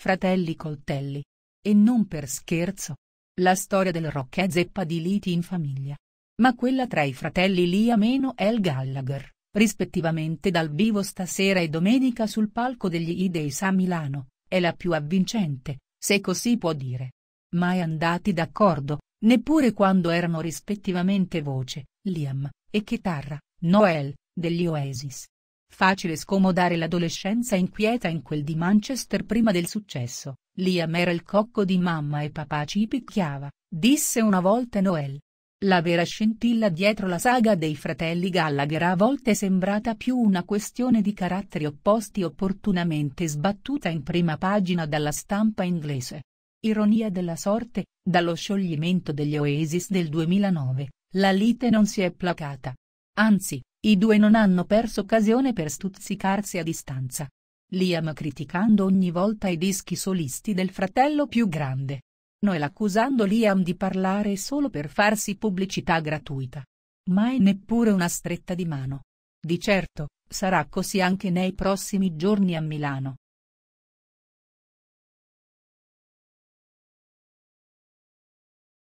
fratelli coltelli. E non per scherzo. La storia del rock è zeppa di liti in famiglia. Ma quella tra i fratelli Liam e El Gallagher, rispettivamente dal vivo stasera e domenica sul palco degli Ideis a Milano, è la più avvincente, se così può dire. Mai andati d'accordo, neppure quando erano rispettivamente voce, Liam, e chitarra, Noel, degli Oasis. Facile scomodare l'adolescenza inquieta in quel di Manchester prima del successo, Liam era il cocco di mamma e papà ci picchiava, disse una volta Noel. La vera scintilla dietro la saga dei fratelli Gallagher a volte è sembrata più una questione di caratteri opposti opportunamente sbattuta in prima pagina dalla stampa inglese. Ironia della sorte, dallo scioglimento degli Oasis del 2009, la lite non si è placata. Anzi, i due non hanno perso occasione per stuzzicarsi a distanza. Liam criticando ogni volta i dischi solisti del fratello più grande. Noel accusando Liam di parlare solo per farsi pubblicità gratuita. Mai neppure una stretta di mano. Di certo, sarà così anche nei prossimi giorni a Milano.